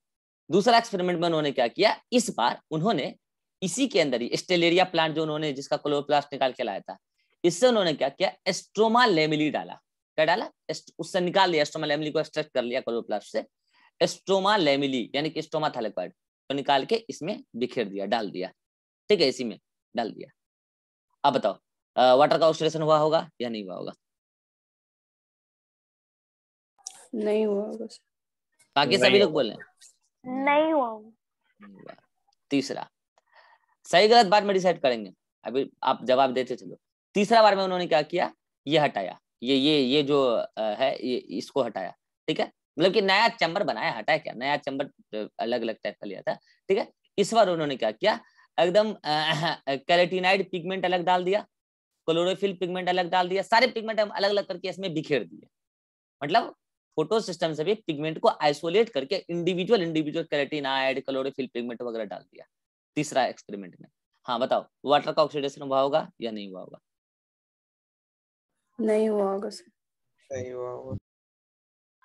दूसरा एक्सपेरिमेंट में उन्होंने क्या किया इस बार उन्होंने इसी के अंदर ही स्टेलेरिया प्लांट जो उन्होंने जिसका क्लोरोप्लास्ट निकाल के लाया था इससे उन्होंने क्या किया एस्ट्रोमा लेमिली डाला क्या डाला उससे निकाल लिया एस्ट्रोमा लेमिली को एक्सट्रैक्ट कर लिया क्लोरोप्लास्ट से एस्ट्रोमा लेमिली यानी कि एस्ट्रोमा थैलेकॉइड को निकाल के इसमें बिखेर दिया डाल दिया ठीक है इसी में डाल दिया अब बताओ वाटर का ऑक्सीडेशन हुआ होगा या नहीं हुआ होगा नहीं हुआ बस बाकी सभी लोग बोले नहीं हुआ तीसरा सही गलत बात में डिसाइड करेंगे अभी आप जवाब देते चलो तीसरा बार में उन्होंने क्या किया ये हटाया ये ये ये जो है ये इसको हटाया ठीक है मतलब कि नया चैम्बर बनाया हटाया क्या नया चैम्बर अलग अलग टाइप का लिया था ठीक है इस बार उन्होंने क्या किया एकदम कैरेटिनाइड पिगमेंट अलग डाल दिया क्लोरोफिल पिगमेंट अलग डाल दिया सारे पिगमेंट हम अलग अलग करके इसमें बिखेर दिए मतलब फोटो सिस्टम से भी पिगमेंट को आइसोलेट करके इंडिविजुअल इंडिविजुअल आयड क्लोरोफिल पिगमेंट वगैरह डाल दिया तीसरा एक्सपेरिमेंट में हाँ बताओ वाटर का ऑक्सीडेशन हुआ होगा या नहीं हुआ होगा नहीं हुआ होगा सर नहीं हुआ होगा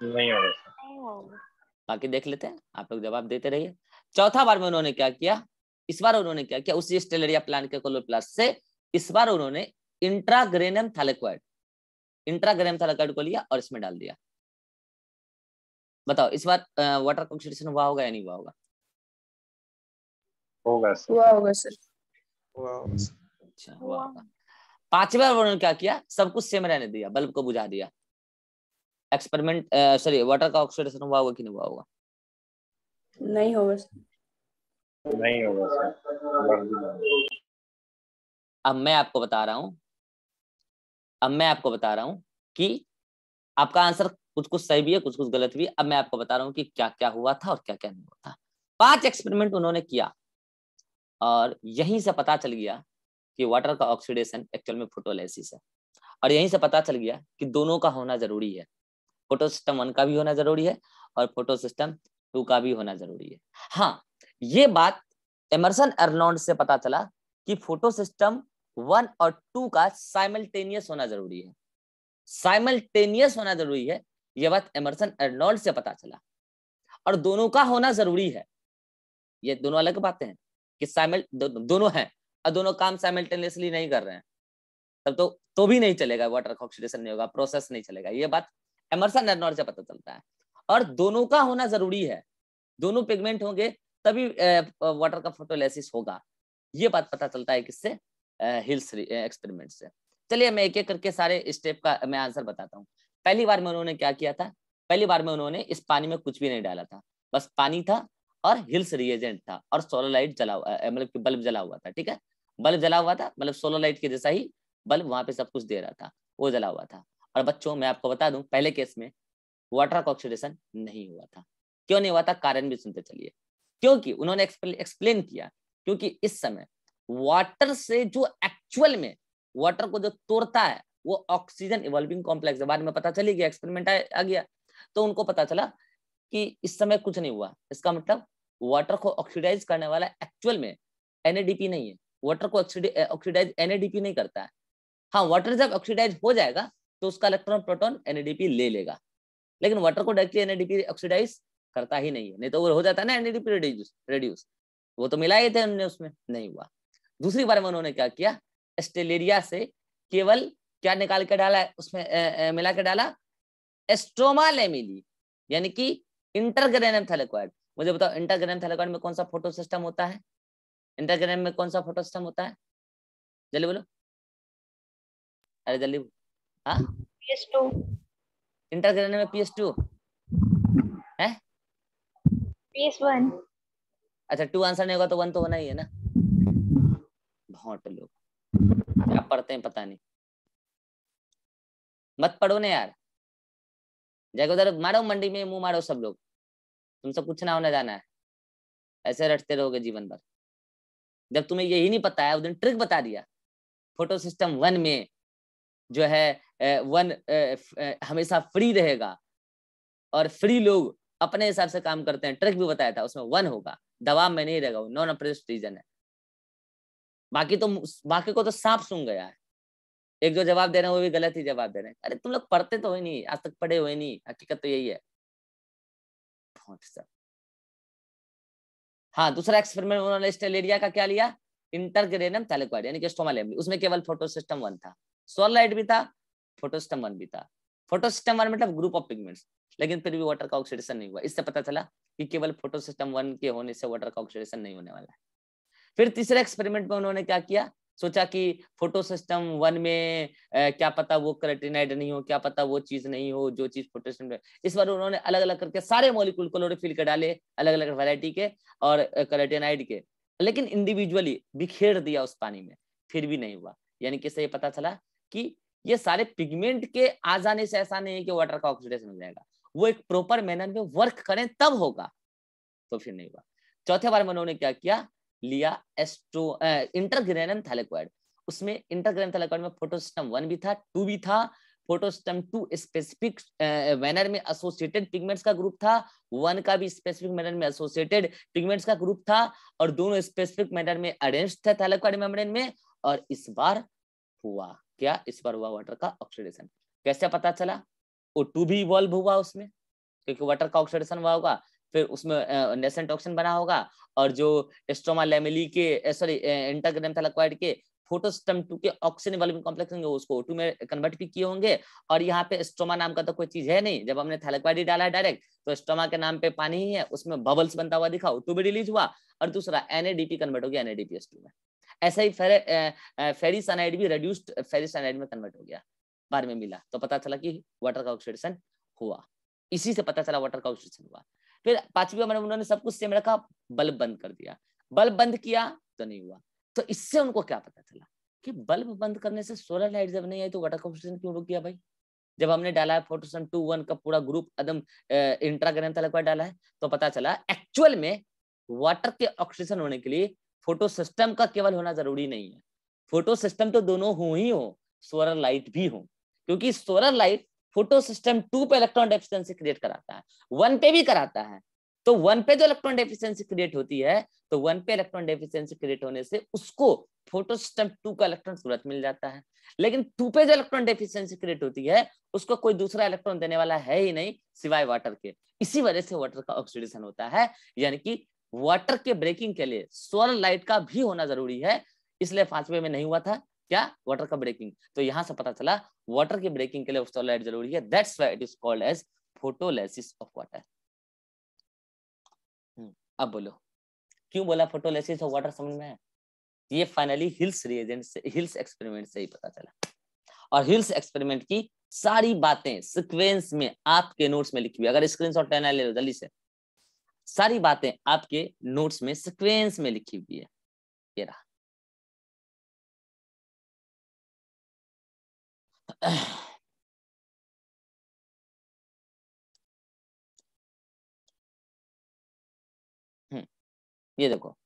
नहीं होगा बाकी देख लेते हैं आप लोग जवाब देते रहिए चौथा बार में उन्होंने क्या किया इस बार उन्होंने क्या किया उसी स्टेलरिया प्लांट के कोलोप्लास्ट से इस बार उन्होंने इंट्राग्रेनम थैलेक्वाइड इंट्राग्रेनम थैलेक्वाइड को लिया और इसमें डाल दिया बताओ इस बार वाटर कंसंट्रेशन हुआ होगा या नहीं हुआ होगा होगा सर हुआ होगा सर हुआ हम्म। अच्छा हुआ पांचवा क्या किया सब कुछ सेम रहने दिया बल्ब को बुझा दिया एक्सपेरिमेंट सॉरी वाटर का ऑक्सीडेशन हुआ होगा कि नहीं हुआ होगा नहीं होगा सर नहीं होगा सर अब मैं आपको बता रहा हूँ अब मैं आपको बता रहा हूँ कि आपका आंसर कुछ कुछ सही भी है कुछ कुछ गलत भी है अब मैं आपको बता रहा हूँ कि क्या क्या हुआ था और क्या क्या नहीं हुआ था पांच एक्सपेरिमेंट उन्होंने किया और यहीं से पता चल गया कि वाटर का ऑक्सीडेशन एक्चुअल में फोटोलाइसिस है और यहीं से पता चल गया कि दोनों का होना जरूरी है फोटो सिस्टम वन का भी होना जरूरी है और फोटो सिस्टम टू का भी होना जरूरी है हाँ ये बात एमरसन एर्नोल्ड से पता चला कि फोटो सिस्टम वन और टू का साइमल्टेनियस होना जरूरी है साइमल्टेनियस होना जरूरी है यह बात एमरसन एर्नोल्ड से पता चला और दोनों का होना जरूरी है ये दोनों अलग बातें हैं कि साइमल दो, दोनों हैं और दोनों काम साइमल्टेनियसली नहीं कर रहे हैं तब तो तो भी नहीं चलेगा वाटर ऑक्सीडेशन नहीं होगा प्रोसेस नहीं चलेगा ये बात एमरसन एर्नोल्ड से पता चलता है और दोनों का होना जरूरी है दोनों पिगमेंट होंगे तभी वाटर का फोटोलाइसिस होगा ये बात पता चलता है किससे हिल्स एक्सपेरिमेंट से चलिए मैं एक एक करके सारे स्टेप का मैं आंसर बताता हूँ पहली बार में उन्होंने क्या किया था पहली बार में उन्होंने इस पानी में कुछ भी नहीं डाला था बस पानी था और हिल्स रिएजेंट था और सोलर लाइट जला मतलब कि बल्ब जला हुआ था ठीक है बल्ब जला हुआ था मतलब सोलर लाइट के जैसा ही बल्ब वहां पे सब कुछ दे रहा था वो जला हुआ था और बच्चों मैं आपको बता दूं पहले केस में वाटर का ऑक्सीडेशन नहीं हुआ था क्यों नहीं हुआ था कारण भी सुनते चलिए क्योंकि उन्होंने एक्सप्लेन किया क्योंकि इस समय वाटर से जो एक्चुअल में वाटर को जो तोड़ता है वो ऑक्सीजन इवॉल्विंग कॉम्प्लेक्स है बाद में पता चली गया एक्सपेरिमेंट आ गया तो उनको पता चला कि इस समय कुछ नहीं हुआ इसका मतलब वाटर को ऑक्सीडाइज करने वाला एक्चुअल में एनएडीपी नहीं है वाटर को ऑक्सीडाइज एनएडीपी नहीं करता है हाँ वाटर जब ऑक्सीडाइज हो जाएगा तो उसका इलेक्ट्रॉन प्रोटॉन एनएडीपी ले लेगा लेकिन वाटर को डायरेक्टली एनएडीपी ऑक्सीडाइज करता ही नहीं है नहीं तो वो हो जाता है ना एनएडीपी रिड्यूस रिड्यूस वो तो मिलाए थे उन्होंने उसमें नहीं हुआ दूसरी बार में उन्होंने क्या किया एस्टेलेरिया से केवल क्या निकाल के डाला है उसमें ए, ए, मिला के डाला एस्ट्रोमा लेमिली यानी कि इंटरग्रेनम थैलेकॉइड मुझे बताओ इंटरग्रेनम थैलेकॉइड में कौन सा फोटो सिस्टम होता है इंटरग्रेनम में कौन सा फोटो सिस्टम होता है जल्दी बोलो अरे जल्दी हाँ पीएस2 इंटरग्रेनम में टू है अच्छा टू आंसर नहीं होगा तो वन तो होना ही है ना भौंट लोग क्या पढ़ते हैं पता नहीं मत पढ़ो ना यार जाके उधर मारो मंडी में मुंह मारो सब लोग तुम सब कुछ ना होने जाना है ऐसे रटते रहोगे जीवन भर जब तुम्हें यही नहीं पता है उस दिन ट्रिक बता दिया फोटो सिस्टम वन में जो है वन हमेशा फ्री रहेगा और फ्री लोग अपने हिसाब से काम करते हैं ट्रिक भी बताया था उसमें वन होगा दबाव में नहीं रहेगा वो नॉन अप्रेस्ट रीजन है बाकी तो बाकी को तो सांप सुन गया है एक जो जवाब दे रहे हैं वो भी गलत ही जवाब दे रहे हैं अरे तुम लोग पढ़ते तो हो नहीं आज तक पढ़े हुए नहीं हकीकत तो यही है अच्छा। हाँ दूसरा एक्सपेरिमेंट उन्होंने स्टेलेरिया का क्या लिया इंटरग्रेनम थैलेक्वाइड यानी कि स्टोमल एमली उसमें केवल फोटोसिस्टम वन था सोल लाइट भी था फोटोसिस्टम वन भी था फोटोसिस्टम वन मतलब ग्रुप ऑफ पिगमेंट्स लेकिन फिर भी वाटर का ऑक्सीडेशन नहीं हुआ इससे पता चला कि केवल फोटोसिस्टम वन के होने से वाटर का ऑक्सीडेशन नहीं होने वाला है फिर तीसरे एक्सपेरिमेंट में उन्होंने क्या किया सोचा कि फोटो सिस्टम वन में ए, क्या पता वो क्रेटिनाइड नहीं हो क्या पता वो चीज नहीं हो जो चीज फोटो सिस्टम इस बार उन्होंने अलग अलग करके सारे मॉलिक्यूल क्लोरोफिल के डाले अलग अलग वेराइटी के और क्रेटिनाइड के लेकिन इंडिविजुअली बिखेर दिया उस पानी में फिर भी नहीं हुआ यानी कि ये पता चला कि ये सारे पिगमेंट के आ जाने से ऐसा नहीं है कि वाटर का ऑक्सीडेशन हो जाएगा वो एक प्रॉपर मैनर में वर्क करें तब होगा तो फिर नहीं हुआ चौथे बार में उन्होंने क्या किया लिया एस्ट्रो इंटरग्रेनम थैलेक्वाइड उसमें इंटरग्रेनम थैलेक्वाइड में फोटोस्टम वन भी था टू भी था फोटोस्टम टू स्पेसिफिक मैनर में एसोसिएटेड पिगमेंट्स का ग्रुप था वन का भी स्पेसिफिक मैनर में एसोसिएटेड पिगमेंट्स का ग्रुप था और दोनों स्पेसिफिक मैनर में अरेंज थे थैलेक्वाइड मेम्ब्रेन में और इस बार हुआ क्या इस बार हुआ वाटर का ऑक्सीडेशन कैसे पता चला वो टू भी इवॉल्व हुआ उसमें क्योंकि वाटर का ऑक्सीडेशन हुआ होगा फिर उसमें नेसेंट टॉक्सिन बना होगा और जो एस्ट्रोमा लेमिली के सॉरी एंटाग्राम थैलाक्वाइड के फोटोस्टम टू के ऑक्सीजन वाले कॉम्प्लेक्स होंगे उसको ओ में कन्वर्ट भी किए होंगे और यहाँ पे एस्ट्रोमा नाम का तो कोई चीज है नहीं जब हमने थैलेक्वाइडी डाला है डायरेक्ट तो एस्ट्रोमा के नाम पे पानी ही है उसमें बबल्स बनता हुआ दिखा टू में रिलीज हुआ और दूसरा एनएडीपी कन्वर्ट हो गया एनएडीपी एस में ऐसा ही फेरिस एनाइड भी रेड्यूस्ड फेरिस एनाइड में कन्वर्ट हो गया बार में मिला तो पता चला कि वाटर का ऑक्सीडेशन हुआ इसी से पता चला वाटर का ऑक्सीडेशन हुआ फिर पांचवी बार उन्होंने सब कुछ सेम रखा बल्ब बंद कर दिया बल्ब बंद किया तो नहीं हुआ तो इससे उनको क्या पता चला कि बल्ब बंद करने से सोलर लाइट जब नहीं आई तो वाटर कंपोजिशन क्यों रुक गया भाई जब हमने डाला है फोटोसन टू वन का पूरा ग्रुप एकदम इंट्राग्राम तक डाला है तो पता चला एक्चुअल में वाटर के ऑक्सीजन होने के लिए फोटो सिस्टम का केवल होना जरूरी नहीं है फोटो सिस्टम तो दोनों हो ही हो सोलर लाइट भी हो क्योंकि solar light photo system two पे इलेक्ट्रॉन डेफिशिएंसी क्रिएट कराता है वन पे भी कराता है तो वन पे जो इलेक्ट्रॉन डेफिशिएंसी क्रिएट होती है तो वन पे इलेक्ट्रॉन डेफिशिएंसी क्रिएट होने से उसको फोटो सिस्टम टू का इलेक्ट्रॉन तुरंत मिल जाता है लेकिन टू पे जो इलेक्ट्रॉन डेफिशिएंसी क्रिएट होती है उसको कोई दूसरा इलेक्ट्रॉन देने वाला है ही नहीं सिवाय वाटर के इसी वजह से वाटर का ऑक्सीडेशन होता है यानी कि वाटर के ब्रेकिंग के लिए सोलर लाइट का भी होना जरूरी है इसलिए फासवे में नहीं हुआ था क्या वाटर का ब्रेकिंग तो यहां से पता चला वाटर के ब्रेकिंग के लिए ऑक्सोलाइट जरूरी है that's why it is called as photolysis of water अब बोलो क्यों बोला फोटोलाइसिस ऑफ वाटर समझ में ये फाइनली हिल्स रिएजेंट से हिल्स एक्सपेरिमेंट से ही पता चला और हिल्स एक्सपेरिमेंट की सारी बातें सीक्वेंस में आपके नोट्स में लिखी हुई अगर स्क्रीनशॉट लेना ले लो जल्दी से सारी बातें आपके नोट्स में सीक्वेंस में लिखी हुई है ये रहा ये देखो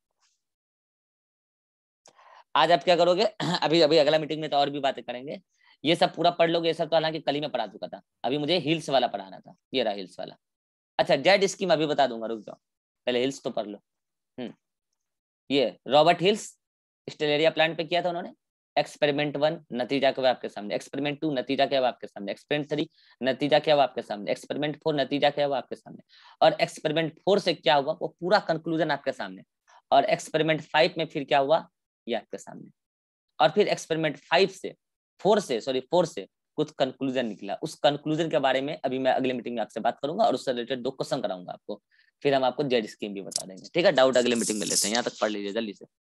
आज आप क्या करोगे अभी अभी अगला मीटिंग में तो और भी बातें करेंगे ये सब पूरा पढ़ लोगे ये सब तो हालांकि कल ही मैं पढ़ा चुका था अभी मुझे हिल्स वाला पढ़ाना था ये रहा हिल्स वाला अच्छा जेड स्कीम अभी बता दूंगा रुक जाओ पहले हिल्स तो पढ़ लो हम्म ये रॉबर्ट हिल्स स्टेलेरिया प्लांट पे किया था उन्होंने एक्सपेरिमेंट वन नतीजा क्या आपके सामने एक्सपेरिमेंट टू नतीजा क्या आपके सामने एक्सपेरिमेंट थ्री नतीजा क्या हुआ आपके सामने एक्सपेरिमेंट फोर नतीजा क्या हुआ आपके सामने और एक्सपेरिमेंट फोर से क्या हुआ वो पूरा कंक्लूजन आपके सामने और एक्सपेरिमेंट फाइव में फिर क्या हुआ ये आपके सामने और फिर एक्सपेरिमेंट फाइव से फोर से सॉरी फोर से कुछ कंक्लूजन निकला उस कंक्लूजन के बारे में अभी मैं अगले मीटिंग में आपसे बात करूंगा और उससे रिलेटेड दो क्वेश्चन कराऊंगा आपको फिर हम आपको जेड स्कीम भी बता देंगे ठीक है डाउट अगले मीटिंग में लेते हैं यहाँ तक पढ़ लीजिए जल्दी से